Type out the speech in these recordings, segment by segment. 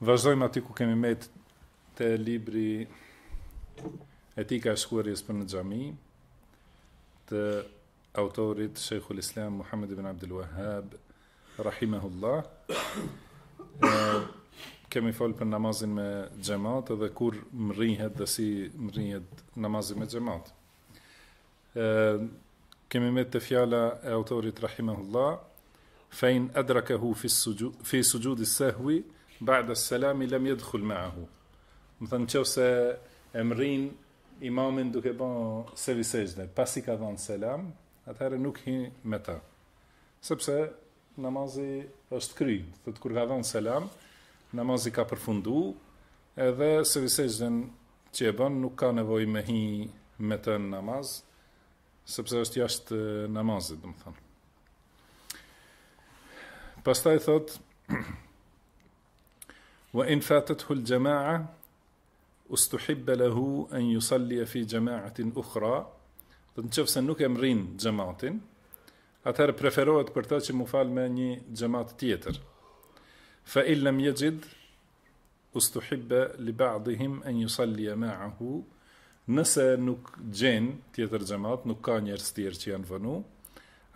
Vazhdojmë aty ku kemi met të libri Etika e shkuarjes për në gjami të autorit Shekhu l-Islam Muhammed ibn Abdel Wahab Rahimehullah Kemi folë për namazin me gjemat edhe kur më rinjët dhe si më rinjët namazin me gjemat Kemi met të fjala e autorit Rahimehullah Fejn edrakehu fi sujudi sehwi بعد selami لم يدخل معه do të thonë se emrin imamën duke bën servisëzën pasi ka dhënë selam atëherë nuk hi me të sepse namazi është kryer do kur ka dhënë selam namazi ka përfunduar edhe servisëzën që e bën nuk ka nevojë me hi me të në namaz sepse është jashtë namazit do të thonë pastaj thotë wa in fatathu al-jama'a ustuhibba lahu an yusalli fi jama'atin ukhra do të thotë se nuk e mrin xhamatin atëherë preferohet për të që mu fal me një xhamat tjetër fa in lam yajid ustuhibba li ba'dihim an yusalli ma'ahu nëse nuk gjen tjetër xhamat nuk ka njerëz tjerë që janë vënë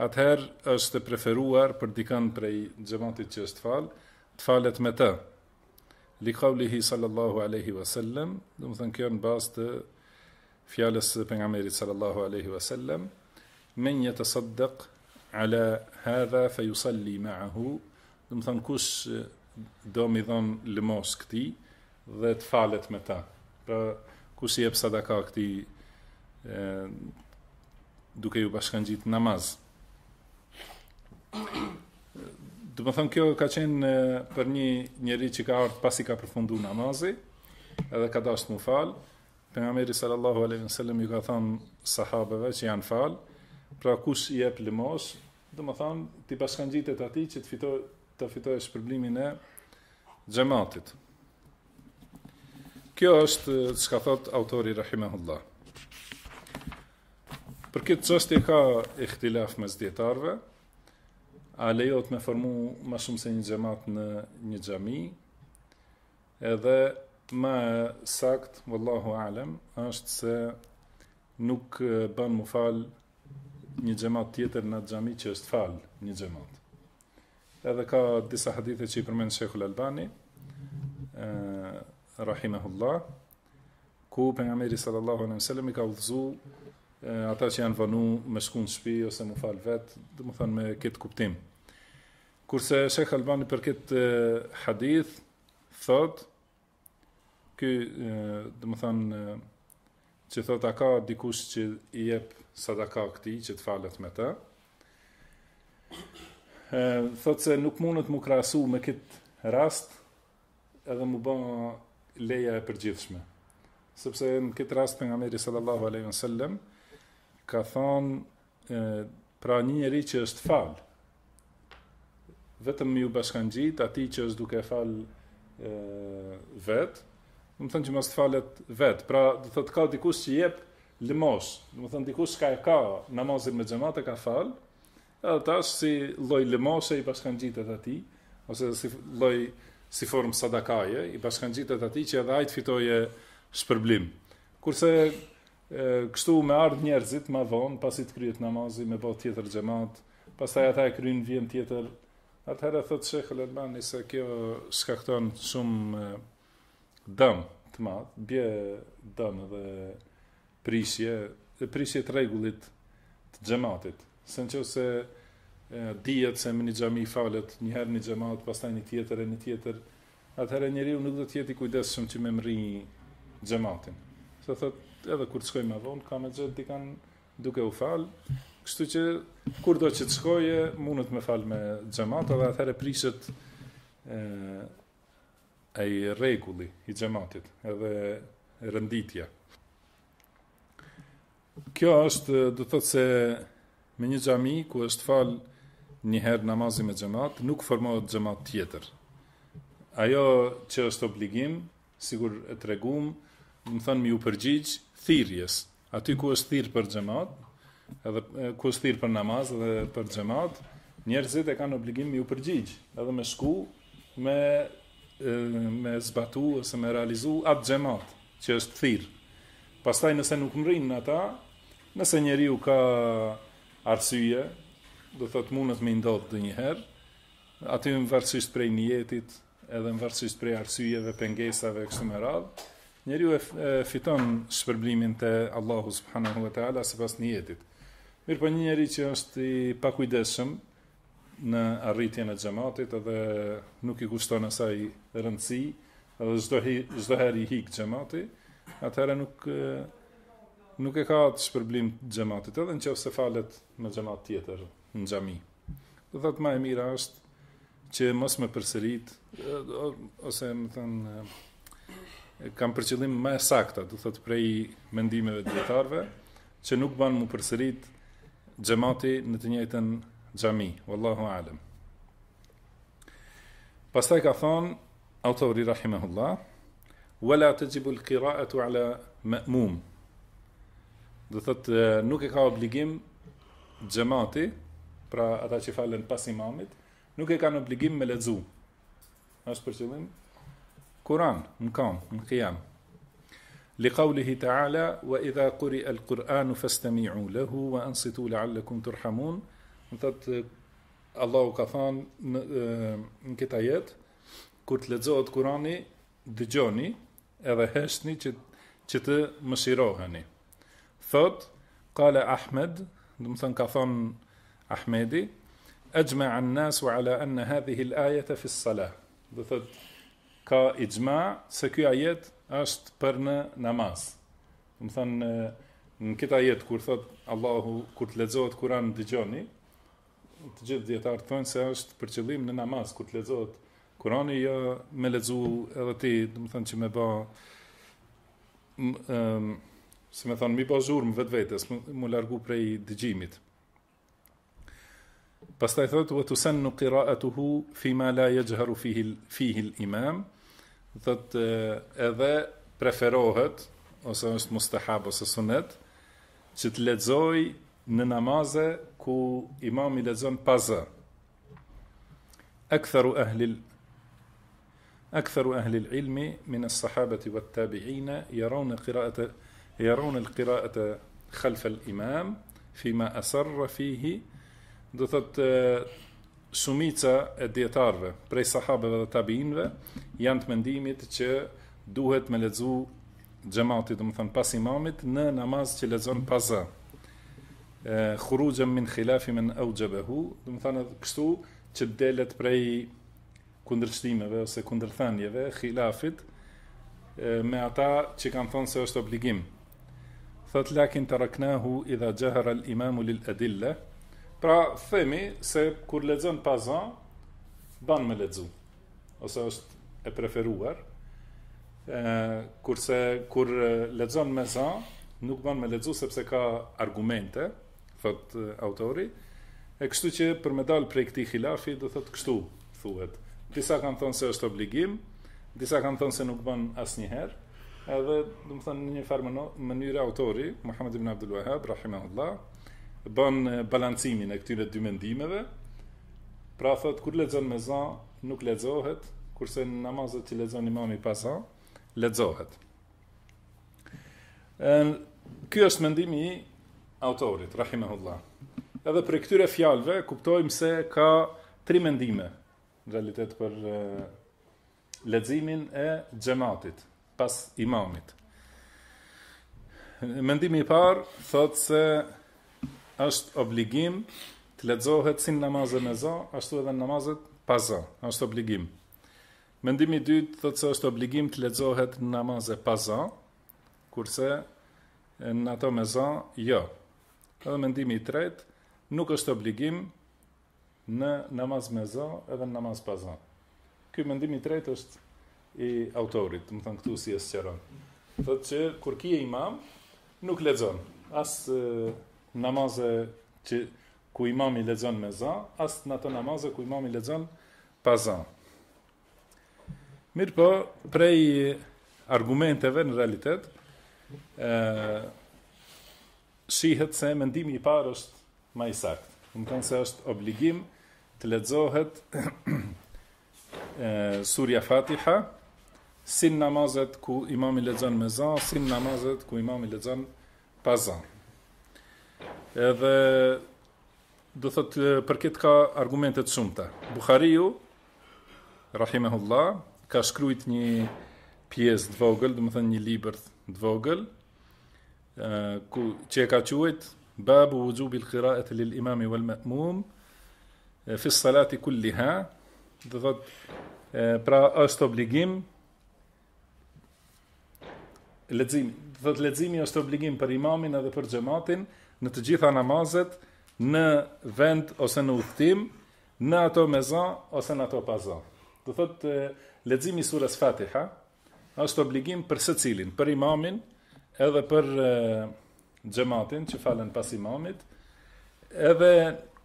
atëherë është preferuar për dikën prej xhamatit që është fal të falet me të li qawlihi sallallahu alaihi wa sallam, të më thënë kjerën bas të fjales të për sallallahu alaihi wa sallam, men një të ala hadha fe ju salli ma'ahu, do të thënë kush eh, do më dhon lëmos këti dhe të falet me ta. Pra kush i jep sadaka ka këti eh, duke ju bashkangjit gjitë Dhe më thëmë kjo ka qenë për një njeri që ka ardhë pasi ka përfundu namazi, edhe ka dashur mu falë, për nga meri sallallahu aleyhi sallam ju ka thëmë sahabeve që janë falë, pra kush i e plimosh, dhe thëmë ti bashkan gjitet ati që të fitoj, të fitoj shpërblimin e gjematit. Kjo është që ka thëtë autori Rahimahullah. Për këtë qështje ka e khtilaf me zdjetarve, a lejot me formu ma shumë se një gjemat në një gjami, edhe ma sakt, vëllahu alem, është se nuk ban mu fal një gjemat tjetër në gjami që është fal një gjemat. Edhe ka disa hadithe që i përmenë Shekhu Lalbani, rahimehullah, ku për nga meri sallallahu alem sallam i ka uvzu ata që janë vënë me skuq në shtëpi ose më fal vet, do të me këtë kuptim. Kurse Sheh Albani për këtë hadith thotë që do të them që thotë ka dikush që i jep sadaka këtij që të falet me të. ë se nuk mund të më krahasu me këtë rast edhe më bën leja e përgjithshme. Sepse në këtë rast pejgamberi sallallahu alaihi wasallam ka thonë pra një njëri që është falë, vetëm ju bashkan gjitë, ati që është duke falë vetë, më thënë që më është falët vetë, pra dhe thëtë ka dikush që jepë limosh, më thënë dikush që ka e ka namazin me gjemate ka falë, edhe ta është si loj limosh e i bashkan gjitë të ati, ose si loj si formë sadakaje, i bashkan gjitë të ati që edhe ajtë fitoje shpërblim. Kurse kështu me ardh njerëzit më vonë pasi të kryet namazi me bot tjetër xhamat, pastaj ata e kryjnë vjen tjetër. Atëherë thotë Sheikh Al-Albani se kjo shkakton shumë dëm të madh, bie dëm edhe prishje, e prishje të rregullit të xhamatit. Sen qo se dhjetë se më një gjami i falet, njëherë një gjemat, pas një tjetër e një tjetër, atëherë njëri u nuk do tjeti kujdes shumë që me mri gjematin. Se thëtë, edhe kur të shkoj me dhonë, ka me gjithë dikan duke u falë, kështu që kur do që të shkoj e mundët me falë me gjemat, edhe atëherë e e regulli i gjematit edhe rënditja. Kjo është, du thotë se, me një gjami ku është falë njëherë namazi me gjemat, nuk formohet gjemat tjetër. Ajo që është obligim, sigur e tregum, më thënë mi u përgjigjë, thirrjes. aty ku është thirë për xhamat, edhe ku është thirr për namaz dhe për gjemat, njerëzit e kanë obligim mi u përgjigj, edhe me shku, me, me zbatu, ose me realizu atë gjemat, që është thirë. Pastaj nëse nuk më rinë në ta, nëse njeri u ka arsyje, do të të mundët me ndodhë dhe njëherë, aty më vërësisht prej njetit, edhe më vërësisht prej arsyje dhe pengesave e kështë më radhë, Njeri ju e fiton shpërblimin të Allahu subhanahu wa ta'ala se pas një jetit. Mirë po një njeri që është i pakujdeshëm në arritjen e gjematit edhe nuk i kushton asaj rëndësi edhe herë i hik gjemati, atëherë nuk, nuk e ka atë shpërblim gjematit edhe në që falet në gjemat tjetër në gjami. Dhe dhe të ma e mira është që mos më përsërit ose më thënë kam për qëllim më e sakta, du thot prej mendimeve të djetarve, që nuk banë më përsërit xhamati në të njëjtën gjami. Wallahu alëm. Pastaj ka thonë, autori rahimahullah, wala të gjibu lkira e tu ala mëmum. Du thot nuk e ka obligim xhamati, pra ata që falen pas imamit, nuk e ka në obligim me lexu. Është për qëllim, قرآن من كون من قيام لقوله تعالى وإذا قرئ القرآن فاستمعوا له وأنصتوا لعلكم ترحمون thot Allahu ka thënë në, në këtë ajet kur të lexohet Kurani dëgjoni edhe heshtni që që të mëshiroheni thot qala Ahmed do të thënë ka thënë Ahmedi ajma'a an-nasu ala anna hadhihi al-ayata fi as-salah do thotë ka i gjma se kjo ajet është për në namaz. Në më thënë, në këta ajet, kur thotë Allahu, kur të ledzohet kuran në digjoni, të gjithë djetarë thënë se është për qëllim në namaz, kur të ledzohet kurani, ja jo me ledzu edhe ti, në më thënë që me ba, se me thënë, mi ba zhurë më vetë vetës, mu largu prej digjimit. Pastaj thotë u tusannu qira'atuhu fi ma la yajharu fihi fihi al-imam, thot edhe preferohet ose është mustahab ose sunet që të lexoj në namaze ku imam i lexon pa z. Aktharu ahli أكثر أهل العلم من الصحابة والتابعين يرون قراءة يرون القراءة خلف الإمام فيما أسر فيه do thot shumica e djetarve prej sahabeve dhe tabiinve janë të mendimit që duhet me lezu gjematit, dhe më thënë pas imamit, në namaz që lezon pasa. Khurugjëm min khilafi min au gjëbehu, dhe më thënë kështu që delet prej kundrështimeve ose kundrëthanjeve, khilafit, me ata që kanë thonë se është obligim. Thët lakin të raknahu idha gjahar al imamu lil adille, Pra, themi se kur lexon pa ban me lexu. Ose është e preferuar. Ë kurse kur lexon me zë, nuk ban me lexu sepse ka argumente, thot autori. E kështu që për me dal prej këtij hilafi, do thot kështu, thuhet. Disa kanë thënë se është obligim, disa kanë thënë se nuk ban asnjëherë. Edhe, domethënë në një farë mënyrë autori, Muhammed ibn Abdul Wahhab, rahimahullah, bën balancimin e këtyre dy mendimeve. Pra thot kur lexon me za nuk lexohet, kurse në namazet që lexon imami i za lexohet. Ën ky është mendimi i autorit rahimahullah. Edhe për këtyre fjalëve kuptojmë se ka tri mendime në realitet për leximin e xhamatit pas imamit. Mendimi i parë thot se është obligim të lexohet sin namazën me za, ashtu edhe namazet pa za, është obligim. Mendimi i dytë thotë se është obligim të lexohet namazet pa za, kurse në ato me za jo. Edhe mendimi i tretë nuk është obligim në namaz me za edhe në namaz pa za. Ky mendim i tretë është i autorit, më thënë këtu si e së qëronë. Thëtë që, kur kje imam, nuk ledzon. Asë namaze që ku imami lexon me za, as në ato namaze ku imami lexon pa za. po, prej argumenteve në realitet, ë shihet se mendimi i parë është më i saktë. Do se është obligim të lexohet ë Surja Fatiha sin namazet ku imami lexon me za, sin namazet ku imami lexon pa za edhe do thot për këtë ka argumente të shumta. Buhariu rahimahullah ka shkruajt një pjesë të vogël, do të thënë një libër të vogël, ë ku që e ka quajt Babu wujubil qira'ati lil imam wal ma'mum fi s-salati kulliha. Do thot pra është obligim leximi, do thot leximi është obligim për imamin edhe për xhamatin në të gjitha namazet në vend ose në udhtim, në ato me ose në ato pa za. Do thot leximi i surës Fatiha është obligim për secilin, për imamin edhe për xhamatin që falen pas imamit, edhe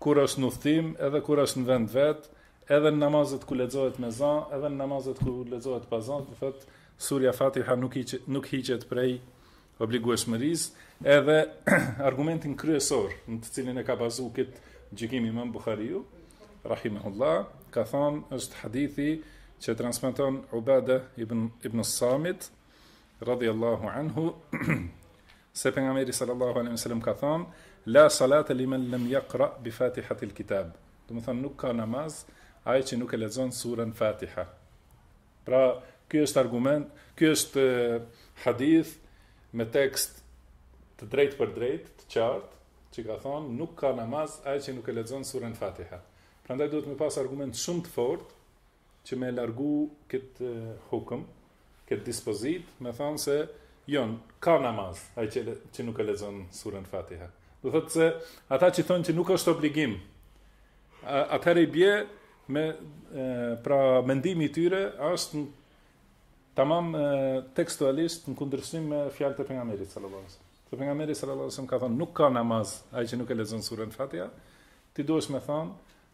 kur është në udhtim, edhe kur është në vend vet, edhe në namazet ku lexohet me edhe në namazet ku lexohet pa za, do thot Surja Fatiha nuk hiqet prej obligueshmëris, edhe argumentin kryesor në të cilin e ka bazu këtë gjikim imam Bukhariu, Rahimahullah, ka thonë është hadithi që transmiton Ubadah ibn, ibn Samit, radhjallahu anhu, se për nga meri sallallahu alim sallam ka thonë, la salat e limen lem jakra bi fatiha til kitab. Dhe më thonë, nuk ka namaz, aje që nuk e lezon surën fatiha. Pra, kjo është argument, kjo është eh, hadith, me tekst të drejt për drejt, të qartë, që ka thonë, nuk ka namaz aje që nuk e ledzonë surën fatiha. Pra ndaj duhet me pas argument shumë të fort, që me largu këtë hukëm, këtë dispozit, me thonë se, jonë, ka namaz aje që, që nuk e ledzonë surën fatiha. Dhe thotë se, ata që thonë që nuk është obligim, atëherë i bje, me, pra mendimi tyre, është tamam tekstualisht në kundërshtim me fjalët e pejgamberit sallallahu alajhi wasallam. Te pejgamberi sallallahu alajhi wasallam ka thënë nuk ka namaz ai që nuk e lexon surën Fatiha. Ti duhet të thon,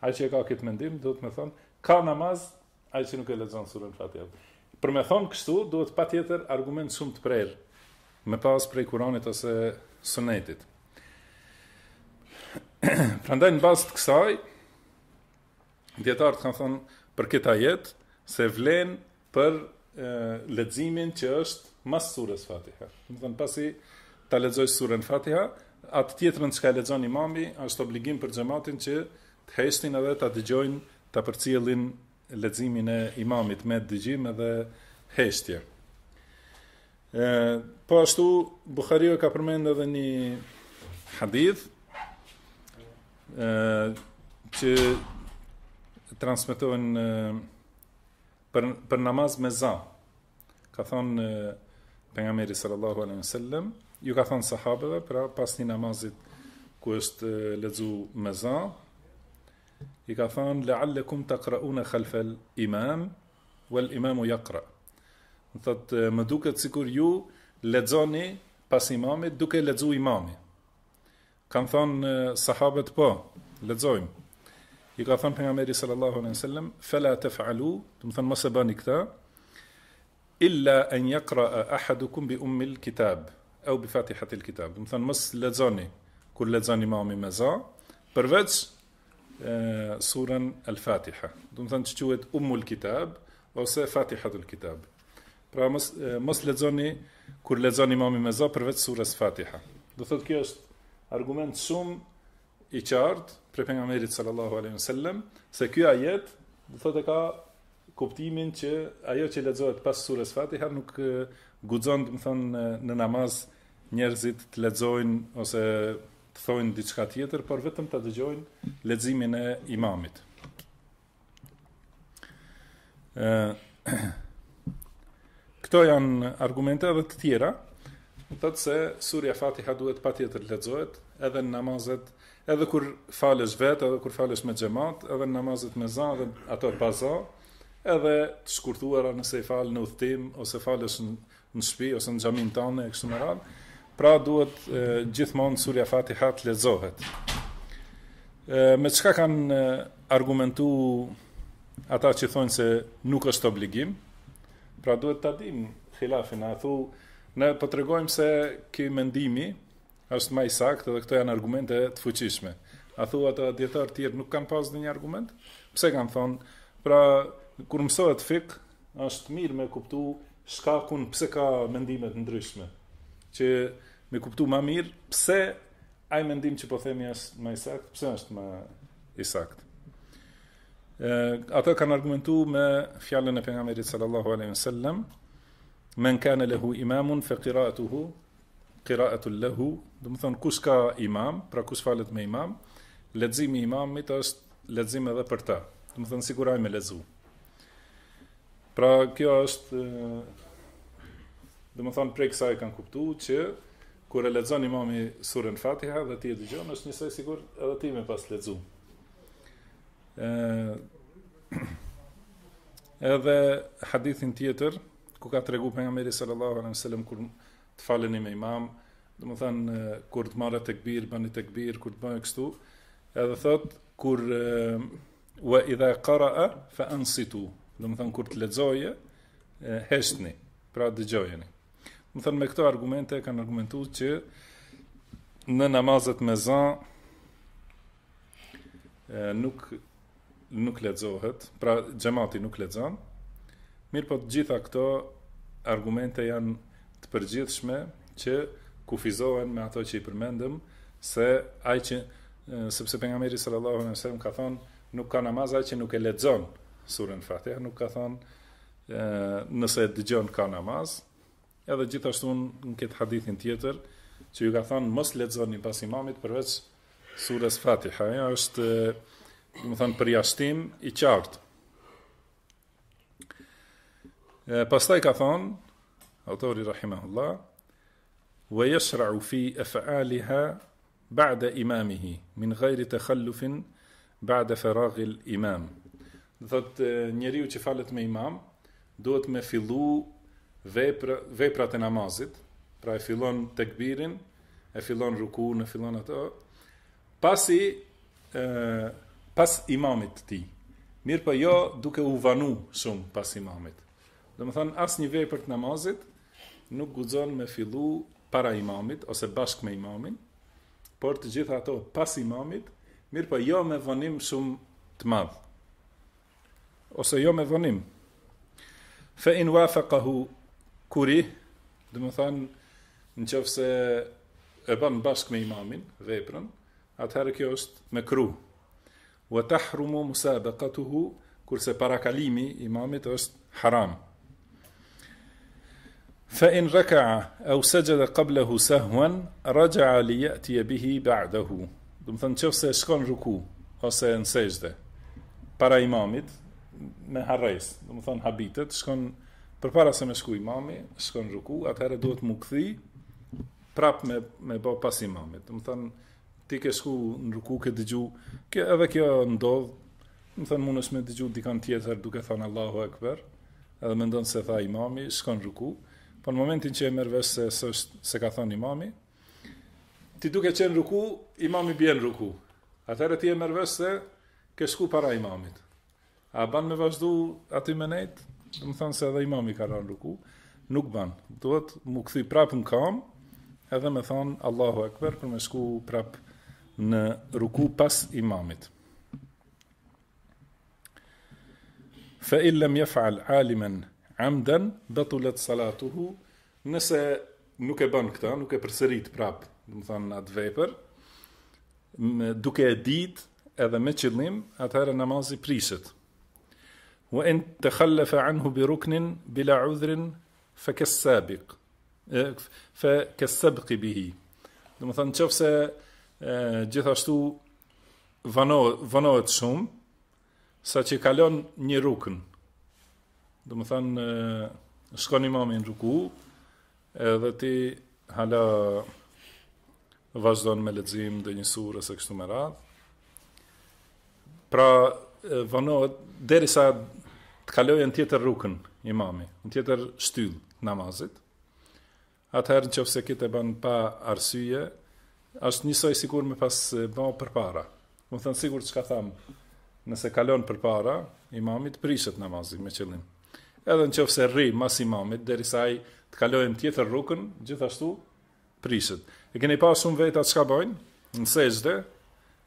ai që ka këtë mendim duhet të më thon, ka namaz ai që nuk e lexon surën Fatiha. Për më thon kështu duhet patjetër argument shumë të prerë me pas prej Kuranit ose Sunetit. Prandaj në bazë të kësaj dietar të kan thon për këtë ajet se vlen për ledzimin që është mas surës Fatiha. Do më thënë pasi ta lexoj surën Fatiha, atë tjetrën që ka lexon imami është obligim për xhamatin që të heshtin edhe ta dëgjojnë, ta përcjellin leximin e imamit me dëgjim edhe heshtje. po ashtu Buhariu ka përmendur edhe një hadith ë që transmetohen për për namaz me za. Ka thon pejgamberi sallallahu alejhi dhe ju ka thon sahabeve për pas një namazi ku është lexu me za, i ka thon la'allakum taqra'una khalf al-imam wal imam yaqra. Do thotë, më duket sikur ju lexoni pas imamit duke lexu imamit. Kan thon sahabet po, lexojmë i ka thënë pejgamberi sallallahu alaihi wasallam fala taf'alu do të thonë mos e bëni këtë illa an yaqra ahadukum bi ummi alkitab au bi fatihat kitab do të thonë mos lexoni kur lexoni imamin me za përveç surën al-fatiha do të thonë quhet ummul kitab ose fatihatul kitab pra mos mos lexoni kur lexoni imamin me za përveç surës fatiha do thotë kjo është argument shumë i qartë prej pejgamberit sallallahu alaihi wasallam se ky ajet do thotë ka kuptimin që ajo që lexohet pas surës Fatiha nuk guxon, do të thonë në namaz njerëzit të lexojnë ose të thojnë diçka tjetër, por vetëm ta dëgjojnë leximin e imamit. ë Këto janë argumente edhe të tjera, thotë se surja Fatiha duhet patjetër lexohet edhe në namazet edhe kur falesh vetë, edhe kur falesh me xhamat, edhe namazet me za dhe ato e za, edhe të shkurtuara nëse i fal në udhtim ose falesh në shtëpi ose në xhamin tonë e kështu me radhë, pra duhet gjithmonë surja Fatiha të lexohet. Ë me çka kanë argumentu ata që thonë se nuk është obligim, pra duhet ta adim, xhilafin, a thu Ne po se këj mendimi, është më i saktë dhe këto janë argumente të fuqishme. A thua ata dietar të tjerë nuk kanë pasur ndonjë argument? Pse kanë thonë? Pra, kur mësohet fik, është mirë me kuptu shkakun pse ka mendime të ndryshme. Që me kuptu më mirë pse ai mendim që po themi është më i saktë, pse është më i saktë. ata kanë argumentuar me fjalën e pejgamberit sallallahu alaihi wasallam, "Men kana lahu imamun fa qira'atuhu qiraatu lahu, do të thonë kush ka imam, pra kush falet me imam, leximi i imamit është lexim edhe për të. Do të thonë siguraj me lezu. Pra kjo është do të thonë prej kësaj e kanë kuptuar që kur e lexon imami surën Fatiha dhe ti e dëgjon, është njësoj sigurt edhe ti me pas lexu. ë edhe hadithin tjetër ku ka tregu për sallallahu alaihi sallam kur të faleni me imam, dhe më thënë, eh, kur të marë të këbir, bëni të këbir, kur të bëni kështu, edhe thot, kur e eh, idha kara fa ansitu, dhe më thënë, kur të ledzoje, eh, heshtni, pra dëgjojeni. Më thënë, me këto argumente, kanë argumentu që në namazet me zan, nuk, nuk ledzohet, pra gjemati nuk ledzan, mirë po të gjitha këto argumente janë përgjithshme që kufizohen me ato që i përmendëm se ai që sepse pejgamberi sallallahu alaihi wasallam ka thonë nuk ka namaz ai që nuk e lexon surën Fatiha, nuk ka thonë nëse dëgjon ka namaz. Edhe gjithashtu në këtë hadithin tjetër që ju ka thonë mos lexoni pas imamit përveç surës Fatiha, ajo është do të thonë përjashtim i qartë. Pastaj ka thonë autori rahimahullah wa yashra'u fi af'aliha ba'da imamihi min ghayri takhalluf ba'da faragh al-imam do thot njeriu qe falet me imam duhet me fillu veprat veprat e namazit pra e fillon tekbirin e fillon rukun e fillon ato pasi e, pas imamit ti mirë po jo duke u vanu shumë pas imamit do të thon asnjë vepër të namazit nuk guxon me fillu para imamit ose bashk me imamin, por të gjitha ato pas imamit, mirë po jo me vonim shumë të madhë. Ose jo me vonim. Fe in wafe kahu kuri, dhe më thanë, në qëfë se e banë bashk me imamin, veprën, atëherë kjo është me kru. Wa tahrumu musabe katuhu, kurse para kalimi imamit është haramë. Fa in rëka'a, e u sejë dhe li jëti e ba'dahu. Dëmë thënë se shkon rëku, ose në sejde para imamit, me harres, dëmë thënë habitet, shkon, për se me shku imami, shkon rëku, atëherë duhet më këthi, prap me, me bo pas imamit. Dëmë thënë, ti ke shku në rëku, ke dëgju, ke edhe kjo ndodh, dëmë thënë, mund është me dëgju dikan tjetër duke thënë Allahu Ekber, edhe mendon ndonë se tha imami, shkon rëku, Po në momentin që e merr vesh se se, se ka thënë imami, ti duhet të qen ruku, imami bën ruku. Atëherë ti e merr vesh se ke sku para imamit. A ban me vazhdu aty me nejt? Do të thonë se edhe imami ka rënë ruku, nuk ban. Duhet mu këthi prapë në kam, edhe më thon Allahu Akbar për me sku prapë në ruku pas imamit. Fa illam yef'al aliman amden batulat salatuhu nëse nuk e bën këtë nuk e përsërit prap do të thonë atë veper duke e ditë edhe me qëllim atëherë namazi prishet. wa in takhallafa anhu bi ruknin bila udhrin fa kasabiq fa kasabiq bihi do të thonë nëse gjithashtu vano vanohet shumë sa që kalon një rukën Dhe më thanë, shkon i në rruku, edhe ti hala vazhdojnë me ledzim dhe një surë se kështu me radhë. Pra, vënohet, deri sa të kalojë në tjetër rrukën i në tjetër shtyllë namazit, atëherën që fse kitë e banë pa arsyje, është njësoj sigur me pas banë për para. Më thënë, sigur që ka thamë, nëse kalon për para, imamit prishet namazin me qëllim edhe në qëfë se rri mas imamit, deri saj të kalojnë tjetër rukën, gjithashtu prishët. E keni pa shumë veta që ka bojnë, në sejgjde,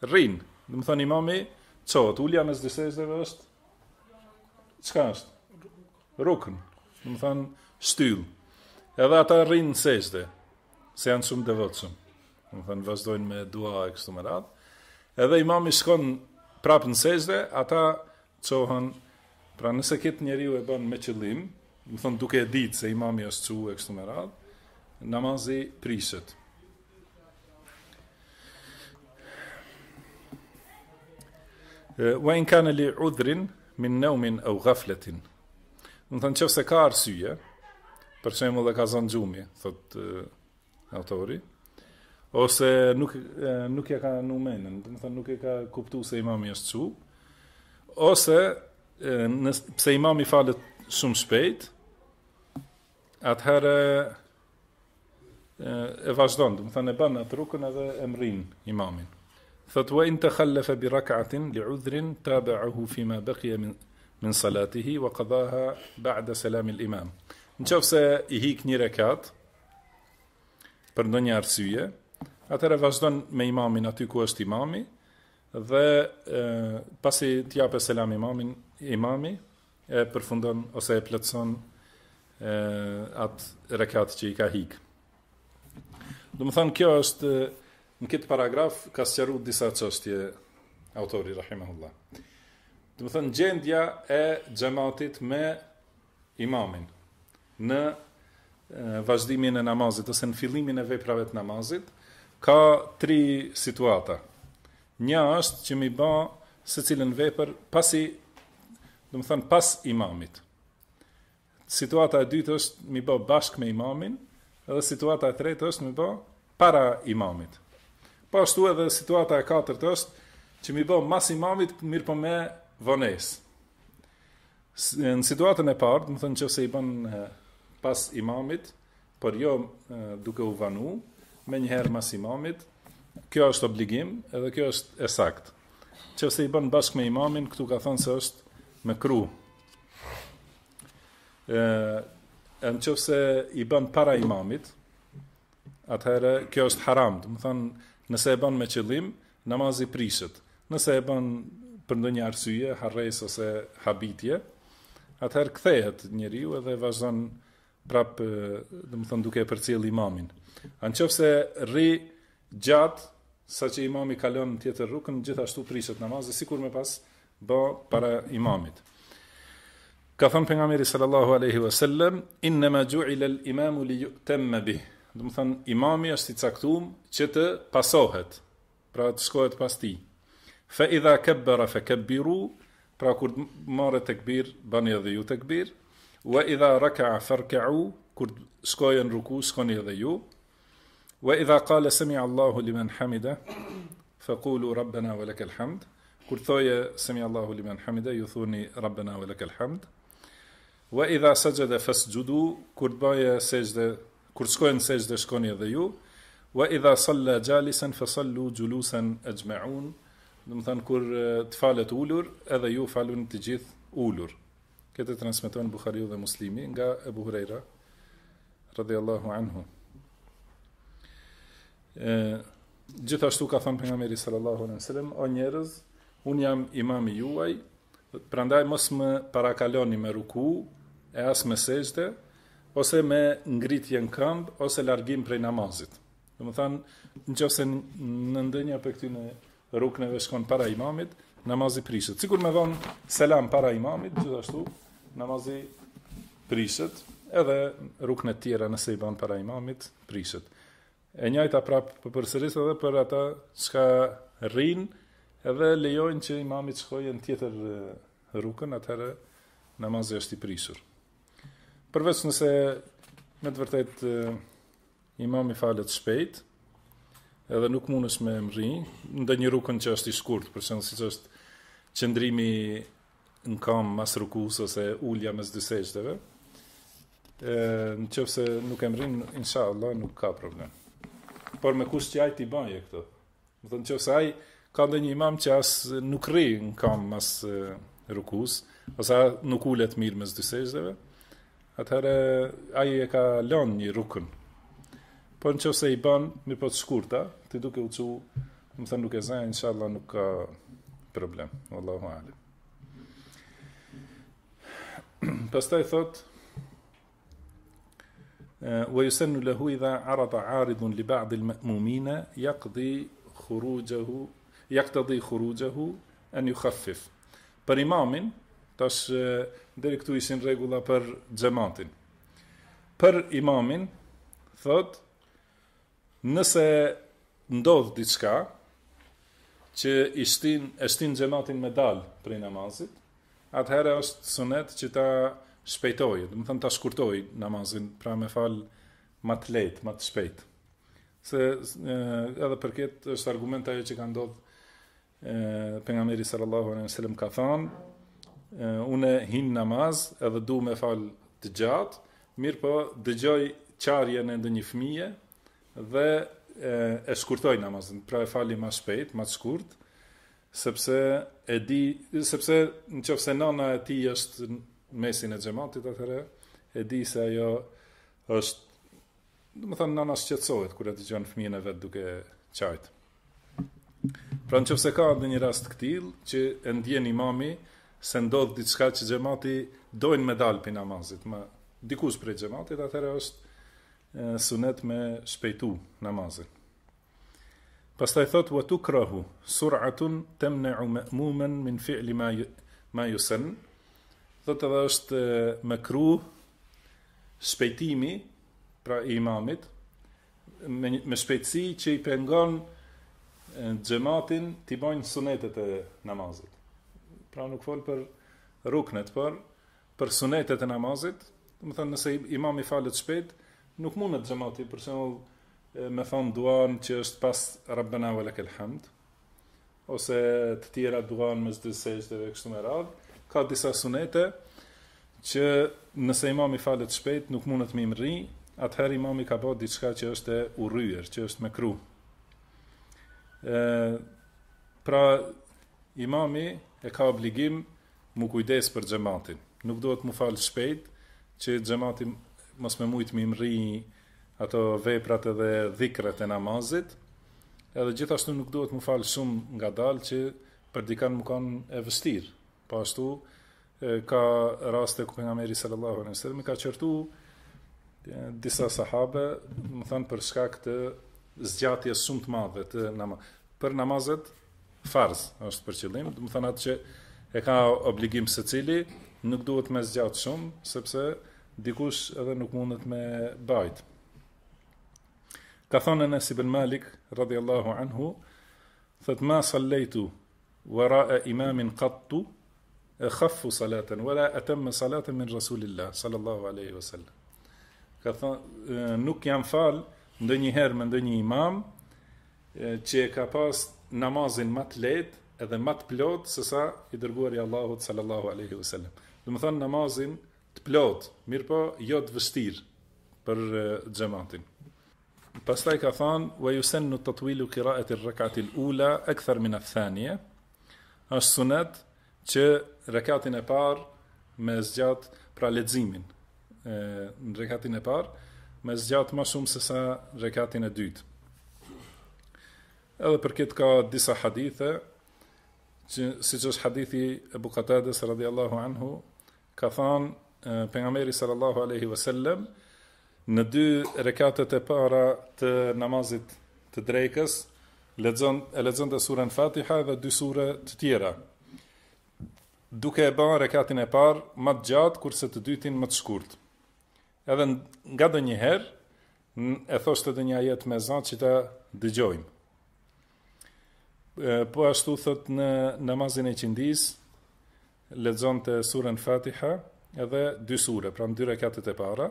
rrinë, dhe më thënë imami, qotë, ullja mes dhe sejgjdeve është, qka është? Rukën, dhe më thënë shtyllë. Edhe ata rrinë në sejgjde, se janë shumë dëvëtshëm, dhe më thënë vazhdojnë me dua e kështu më radhë. Edhe imami shkonë prapë në sejgjde, ata qohënë, Pra nëse këtë njeriu e bën me qëllim, më thon duke e ditë se imami është u e kështu me radh, namazi priset. Wa in kana li udhrin min nawmin au ghaflatin. Do thënë thon se ka arsye, për shembull e ka zon xhumi, thot uh, autori, ose nuk nuk ja ka në do të thon nuk e ka kuptuar se imami është çu, ose nëse pse imam i falet shumë shpejt, atëherë e vazhdon, do të thonë e bën atë rukën edhe e mrin imamin. Thotë wa in takhallafa bi rak'atin li udhrin tabahu fi ma baqiya min min salatihi wa qadaha ba'da salam al imam. Nëse i hik një rekat për ndonjë arsye, atëherë vazhdon me imamin aty ku është imami dhe pasi t'i japë selam imamin imami e përfundon ose e plëtson atë rekat që i ka hik. Dë thënë, kjo është në këtë paragraf, ka së qëru disa qështje autori, Rahimahullah. Dë më thënë, gjendja e gjematit me imamin në vazhdimin e namazit ose në filimin e veprave të namazit, ka tri situata. Një është që mi ba se cilën vepër pasi dhe më thënë pas imamit. Situata e dytë është mi bë bashkë me imamin, edhe situata e tretë është mi bë para imamit. Po ashtu edhe situata e katërt është që mi bë mas imamit, mirë po me vënesë. Në situatën e parë, dhe më thënë që se i bën pas imamit, për jo duke u vanu, me njëherë mas imamit, kjo është obligim, edhe kjo është esakt. Që se i bën bashkë me imamin, këtu ka thënë se është me kru. E, e në qëfëse i bën para imamit, atëherë kjo është haram, të më thënë nëse e bën me qëllim, namaz i prishët, nëse e bën për në një arsyje, harres ose habitje, atëherë kthehet njëri u edhe vazhën prapë, të më thënë duke për cilë imamin. A në qëfëse rri gjatë, sa që imami kalon në tjetër rukën, gjithashtu prishët namaz, sikur me pasë, bë para imamit. Ka thënë pejgamberi sallallahu alaihi wasallam, "Inna ma ju'ila al-imamu li yutamma bih." Do të thonë imami është i caktuar që të pasohet, pra të shkohet pas tij. Fa idha kabbara fa kabbiru, pra kur marrë tekbir, bani edhe ju tekbir. Wa idha raka'a farka'u, kur shkojnë ruku, shkoni edhe ju. Wa idha qala sami'a Allahu liman hamida, fa qulu rabbana wa lakal hamd kur thoje semi Allahu liman hamida ju thuni rabbana wa lakal hamd wa idha sajada fasjudu kur baje sejdë kur shkojnë sejdë shkoni edhe ju wa idha salla jalisan fasallu julusan ajma'un do të thon kur të falet ulur edhe ju falun të gjithë ulur këtë transmeton Buhariu dhe Muslimi nga Abu Huraira radhiyallahu anhu e gjithashtu ka thënë pejgamberi sallallahu alaihi wasallam o njerëz unë jam imami juaj, prandaj mos më parakaloni me ruku, e as me sejtë, ose me ngritje në këmbë, ose largim prej namazit. Dhe më thanë, në që se në ndënja për këti në rukën e veshkon para imamit, namazi prishët. Cikur me dhonë selam para imamit, gjithashtu, dhe namazi edhe rukën e tjera nëse i banë para imamit, prishët. E njajta prapë për sërisë edhe për ata shka rrinë, edhe lejojnë që imamit shkojë në tjetër rrugën, atëherë e është i prishur. Përveç nëse me të vërtet imam i falet shpejt, edhe nuk mundës me më rri, ndë një rukën që është i shkurt, përse nësi që është qëndrimi në kam mas rukus, ose ullja mes dyseshteve, në që fëse nuk e më rri, insha Allah, nuk ka problem. Por me kusht që ajt i banje këto, dhe në që fëse ajt, ka ndë një imam që asë nuk ri në kam mas rukus, ose nuk ullet mirë mës dy sejzeve, atëherë aje e ka lonë një rukën. Po në që se i banë, mi po të shkurta, ti duke u quë, më thënë nuk e zënë, inshallah nuk ka problem. Allahu alim. Pas ta i thotë, Wa yusennu lehu idha arata aridhun li ba'di l-mumina, jakdi khurujahu jak të dhej khurugjehu e një khafif. Për imamin, tash dhe këtu ishin regula për gjematin. Për imamin, thot, nëse ndodhë diçka, që ishtin, eshtin gjematin me dalë për i namazit, atëherë është sunet që ta shpejtojë, dhe më thënë ta shkurtojë namazin, pra me falë ma të lejtë, ma të shpejtë. Se edhe përket është argumenta e që ka ndodhë pengamiri sallallahu alaihi sallam ka than, une hin namaz edhe du me fal të gjatë, mirë po dëgjoj qarja e ndë një dhe e shkurtoj namazën, pra e fali ma shpejt, ma shkurt, sepse e di, sepse në qofë nana e ti është mesin e gjematit dhe e di se ajo është, du me thanë nana shqetësohet kur të gjonë fëmijën e vetë duke qajtë. Pra në që fse ka në një rast këtil, që e ndjen imami, se ndodhë diçka që gjemati dojnë me dalë për namazit, ma dikus për e gjematit, atërë është e, sunet me shpejtu namazit. Pas të i thotë, vë tu krahu, suratun temne u me mumen min fi'li ma, ma jusen, thotë edhe është e, me kru shpejtimi pra imamit, me, me shpejtësi që i pengonë xhamatin ti bajnë sunetet e namazit. Pra nuk fol për ruknet, por për sunetet e namazit. Do të thonë nëse imam i falet shpejt, nuk mundet xhamati për shembull me thonë duan që është pas Rabbena wa lakal hamd ose të tjera duan mes dy dhe kështu me radh, ka disa sunete që nëse imam i falet shpejt nuk mundet më rri, atëherë imam i ka bërë diçka që është e urryer, që është me kruh pra imami e ka obligim mu kujdes për xhamatin. Nuk duhet mu fal shpejt që xhamati mos më mujt më imri ato veprat edhe dhikrat e namazit. Edhe gjithashtu nuk duhet mu fal shumë nga që për dikan më kanë e vështir. Po ashtu ka raste ku pejgamberi sallallahu alaihi wasallam ka qortu disa sahabe, domethan për shkak të zgjatje shumë të madhe të nam për namazet farz është për qëllim, do të thonë atë që e ka obligim secili, nuk duhet më zgjat shumë sepse dikush edhe nuk mundet me bajt. Ka thonë në Sibel Malik, radi Allahu anhu, thëtë ma sallajtu, wara e imamin kattu, e khaffu salaten, wara e temme salaten min Rasulillah, sallallahu aleyhi wa sallam. Ka thonë, nuk jam falë, ndë njëherë me ndë një imam, e, që e ka pas namazin matë letë edhe matë plotë, sësa i dërguar i Allahut sallallahu aleyhi vësallem. Dhe më thonë namazin të plotë, mirë po jo të vështirë për gjematin. Pastaj ka thonë, wa ju sen në të tëtwilu kira e të rëkatil ula, e këthar minat thanje, është sunet që rëkatin e parë me zgjatë pra ledzimin. në rëkatin e parë, me zgjatë ma shumë se sa rekatin e dytë. Edhe për këtë ka disa hadithe, që, si që është hadithi e Bukatades radiallahu anhu, ka thanë për nga meri sallallahu aleyhi vësallem, në dy rekatet e para të namazit të drejkës, ledzon, e lezën dhe surën Fatiha dhe dy surë të tjera. Duke e ban rekatin e parë, matë gjatë, kurse të dytin matë shkurtë edhe nga dhe njëherë, e thosht edhe një ajet me zanë që ta dëgjojmë. Po ashtu thot në namazin e qindis, ledzon të surën Fatiha, edhe dy sure, pra në dyre katët e para,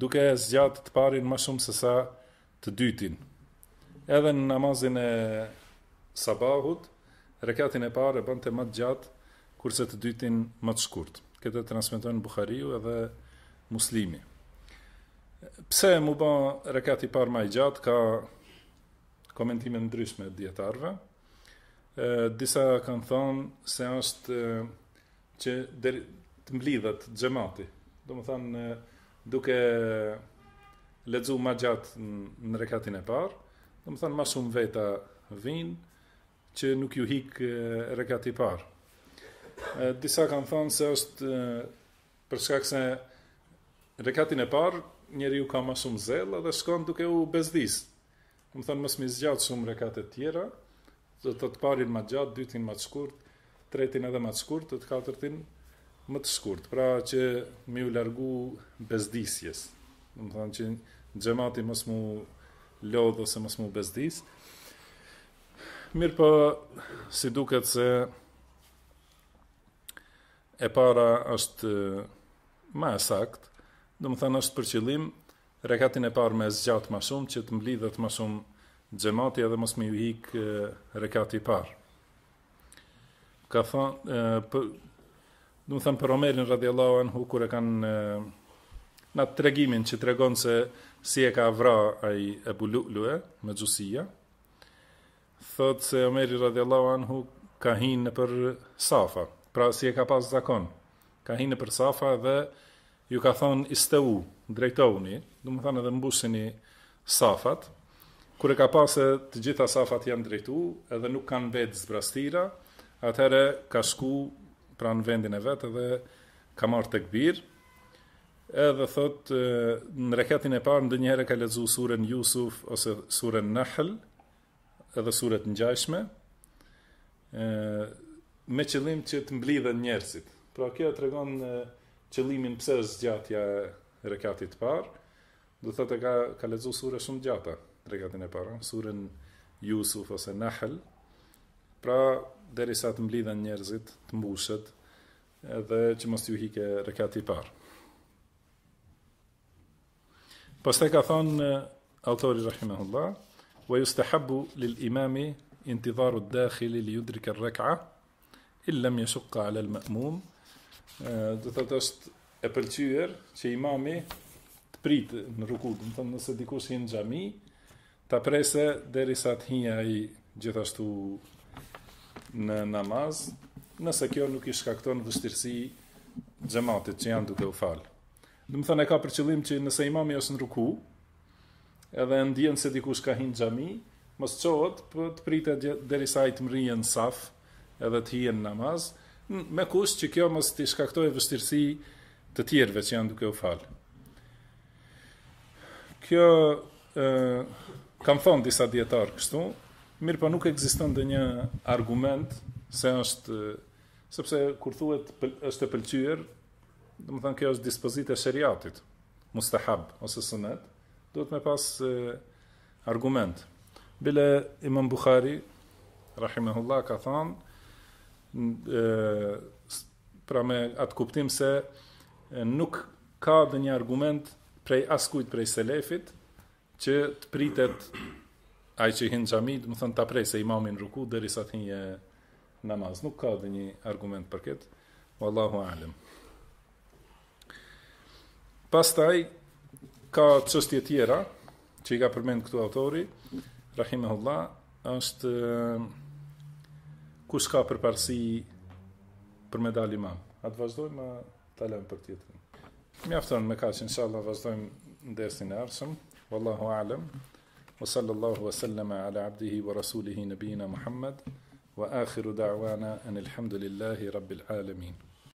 duke e zgjatë të parin ma shumë sësa të dytin. Edhe në namazin e sabahut, rekatin e parë bënd të matë gjatë, kurse të dytin matë shkurt. Këtë e transmiton Bukhariu edhe Bukhariu, muslimi. Pse mu ba rekati par ma i gjatë, ka komentime në ndryshme djetarve, disa kanë thonë se është që deri, të mblidhet gjemati, do më thanë duke ledzu ma gjatë në rekatin e parë, do më thanë ma shumë veta vinë, që nuk ju hikë rekati parë. Disa kanë thonë se është përshkak se rekatin e parë njeri ju ka masum zela dhe shkon duke u bezdis. Më thënë mësë mi zgjatë shumë rekatet tjera, dhe të të parin ma gjatë, dytin ma të shkurt, tretin edhe ma të shkurt, të të katërtin më të shkurt. Pra që mi u largu bezdisjes. Më thënë që gjemati mësë mu lodhë ose mësë mu bezdis. Mirë për po, si duket se e para është ma e saktë, Dëmë thënë është për qëllim, rekatin e parë me zgjatë ma shumë, që të mblidhët ma shumë gjematja dhe mos me ju hikë rekat i parë. Ka thënë, për, dëmë thënë për Omerin radiallahu anhu, kur e kanë në atë tregimin që regonë se si e ka vra a i e me gjusia, thëtë se Omeri radiallahu anhu ka hinë për safa, pra si e ka pas zakonë, ka hinë për safa dhe ju ka thonë istëvu, drejtovëni, du më thonë edhe mbusini safat, kure ka pasë të gjitha safat janë drejtu, edhe nuk kanë vetë zbrastira, atëherë ka shku pra në vendin e vetë edhe ka marrë të këbirë, edhe thot në reketin e parë ndë njëherë ka lezu surën Jusuf ose surën Nahl edhe surët në gjajshme me qëllim që të mblidhe njërësit pra kjo të regonë qëllimin pse është gjatja e rekatit parë, do thëtë e ka, ka lezu sure shumë gjata, rekatin e parë, surën Jusuf ose Nahel, pra deri sa të mblidhen njerëzit, të mbushet, edhe që mos ju hike rekatit parë. Pas të ka thonë eh, autori Rahimahullah, wa ju stahabu lil imami intidharu të dakhili li judrike rreka, illem jeshukka ala me mumë, do thotë është e pëlqyer që imami të prit në ruku, do thonë nëse dikush hyn në xhami, ta presë derisa të hyjë ai gjithashtu në namaz, nëse kjo nuk i shkakton vështirësi xhamatit që janë duke u fal. Do thonë ka për qëllim që nëse imami është në ruku, edhe e ndjen se dikush ka hyn në xhami, mos çohet, po të pritet derisa ai të mrihen saf edhe të hyjë në namaz, me kusht që kjo mos të shkaktoj vështirësi të tjerve që janë duke u falë. Kjo, ë kam thonë disa djetarë kështu, mirë pa po nuk ekziston dhe një argument se është, sepse kur thuet është e pëlqyër, dhe më thonë kjo është dispozite e shëriatit, mustahab ose sënet, duhet me pas e, argument. Bile imam Bukhari, rahim e Allah, ka thonë, e, pra me atë kuptim se nuk ka dhe një argument prej askujt prej selefit që të pritet ai që hinë gjamit, më thënë të prej se imamin ruku dhe risat hinje namaz. Nuk ka dhe një argument për këtë. Wallahu alim. Pastaj, ka qështje tjera që i ka përmend këtu autori, Rahimehullah, është kush ka përparësi për me dal imam. A të vazhdojmë me talen për tjetër. Mi afton me kaqë, në shalla vazhdojmë në desin e arshëm. Wallahu alem, wa sallallahu wa sallama ala abdihi wa rasulihi nëbina Muhammad, wa akhiru da'wana anil hamdulillahi rabbil alemin.